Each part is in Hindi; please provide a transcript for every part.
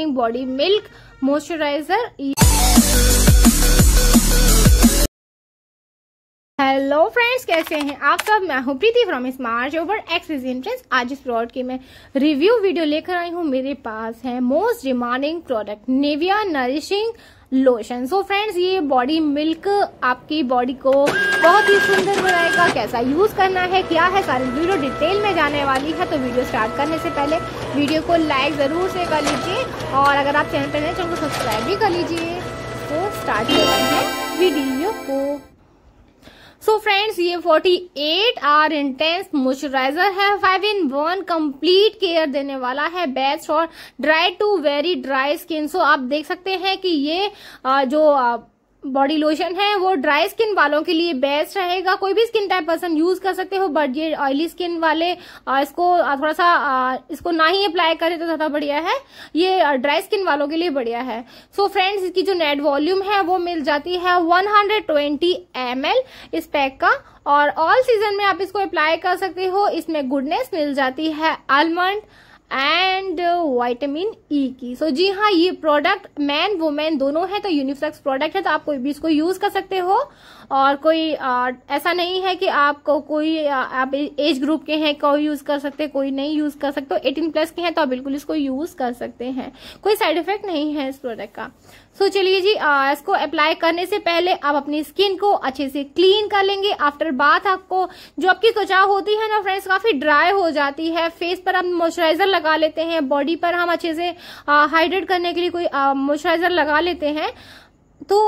conditioning body milk moisturiser hello friends कैसे हैं आप सब मैं हूं Preeti from smart over axis entrance आज इस प्रोडक्ट की मैं रिव्यू वीडियो लेकर आई हूं मेरे पास है most demanding product Nivea nourishing lotion so friends ये बॉडी मिल्क आपकी बॉडी को बहुत ही सुंदर बनाएगा कैसा यूज करना है क्या है सारी वीडियो डिटेल में जाने वाली है तो वीडियो स्टार्ट करने से पहले वीडियो को लाइक ज़रूर से कर लीजिए और अगर आप चैनल पर नए चैनल को सब्सक्राइब भी कर लीजिए तो स्टार्ट करते हैं वीडियो को सो फ्रेंड्स ये 48 आर इंटेंस मॉइस्चराइजर है five in one complete care देने वाला है बेस्ट और dry to very dry skin so आप देख सकते हैं कि ये जो बॉडी लोशन है वो ड्राई स्किन वालों के लिए बेस्ट रहेगा कोई भी स्किन टाइप पर्सन यूज कर सकते हो बट ये ऑयली स्किन वाले इसको थोड़ा सा इसको ना ही अप्लाई करें तो ज्यादा बढ़िया है ये ड्राई स्किन वालों के लिए बढ़िया है सो so फ्रेंड्स इसकी जो नेट वॉल्यूम है वो मिल जाती है 120 हंड्रेड इस पैक का और ऑल सीजन में आप इसको अप्लाई कर सकते हो इसमें गुडनेस मिल जाती है आलमंड एंड वाइटामिन ई की सो so, जी हाँ ये प्रोडक्ट मैन वुमेन दोनों है तो यूनिफ्लेक्स प्रोडक्ट है तो आप कोई भी इसको यूज कर सकते हो और कोई आ, ऐसा नहीं है कि आपको कोई आ, आप एज ग्रुप के हैं कोई यूज कर सकते कोई नहीं यूज कर सकते एटीन तो प्लस के हैं तो आप बिल्कुल इसको यूज कर सकते हैं कोई साइड इफेक्ट नहीं है इस प्रोडक्ट का सो so, चलिए जी आ, इसको अप्लाई करने से पहले आप अपनी स्किन को अच्छे से क्लीन कर लेंगे आफ्टर बाथ आपको जो आपकी त्वचा होती है ना फ्रेंड्स काफी ड्राई हो जाती है फेस पर आप मॉइस्चराइजर लगा लेते हैं बॉडी पर हम अच्छे से हाइड्रेट करने के लिए कोई मॉइस्चराइजर लगा लेते हैं तो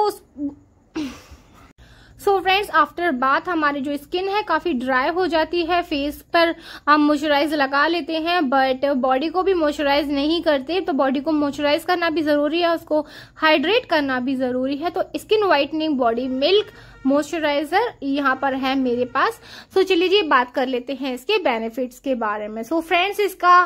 सो फ्रेंड्स आफ्टर बाथ हमारी जो स्किन है काफ़ी ड्राई हो जाती है फेस पर हम मॉइस्चराइज लगा लेते हैं बट बॉडी को भी मॉइस्चराइज नहीं करते तो बॉडी को मॉइस्चराइज करना भी ज़रूरी है उसको हाइड्रेट करना भी ज़रूरी है तो skin whitening body milk moisturiser यहाँ पर है मेरे पास सो so, चलिए जी बात कर लेते हैं इसके बेनिफिट्स के बारे में सो so, फ्रेंड्स इसका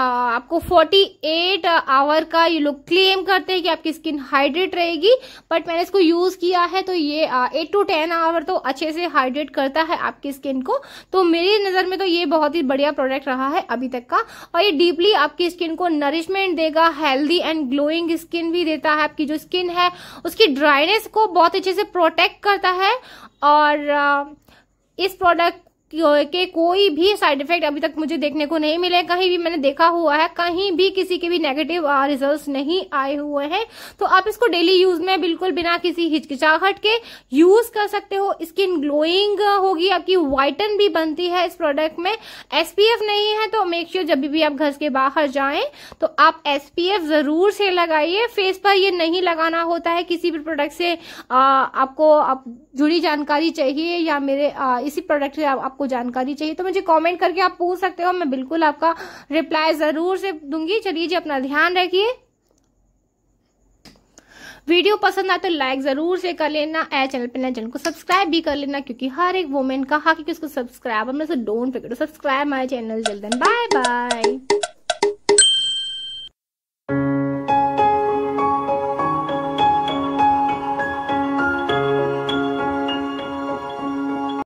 आपको 48 आवर का ये लोग क्लेम करते हैं कि आपकी स्किन हाइड्रेट रहेगी बट मैंने इसको यूज़ किया है तो ये एट टू टेन आवर तो अच्छे से हाइड्रेट करता है आपकी स्किन को तो मेरी नज़र में तो ये बहुत ही बढ़िया प्रोडक्ट रहा है अभी तक का और ये डीपली आपकी स्किन को नरिशमेंट देगा हेल्दी एंड ग्लोइंग स्किन भी देता है आपकी जो स्किन है उसकी ड्राइनेस को बहुत अच्छे से प्रोटेक्ट करता है और इस प्रोडक्ट के कोई भी साइड इफेक्ट अभी तक मुझे देखने को नहीं मिले कहीं भी मैंने देखा हुआ है कहीं भी किसी के भी नेगेटिव रिजल्ट्स नहीं आए हुए हैं तो आप इसको डेली यूज में बिल्कुल बिना किसी हिचकिचाहट के यूज कर सकते हो स्किन ग्लोइंग होगी आपकी वाइटन भी बनती है इस प्रोडक्ट में एसपीएफ नहीं है तो मेक श्योर sure जब भी आप घर के बाहर जाए तो आप एसपीएफ जरूर से लगाइए फेस पर ये नहीं लगाना होता है किसी भी प्रोडक्ट से आ, आपको आप जुड़ी जानकारी चाहिए या मेरे आ, इसी प्रोडक्ट से आप, आपको आपको जानकारी चाहिए तो मुझे कॉमेंट करके आप पूछ सकते हो मैं बिल्कुल आपका रिप्लाई ज़रूर से दूंगी चलिए जी अपना ध्यान रखिए वीडियो पसंद आए तो लाइक ज़रूर से कर लेना ए चैनल पर नए चैनल को सब्सक्राइब भी कर लेना क्योंकि हर एक वोमेन का हक कि उसको सब्सक्राइब हमने से डोंट फिक्र सब्सक्राइब माई चैनल जल्दन बाय बाय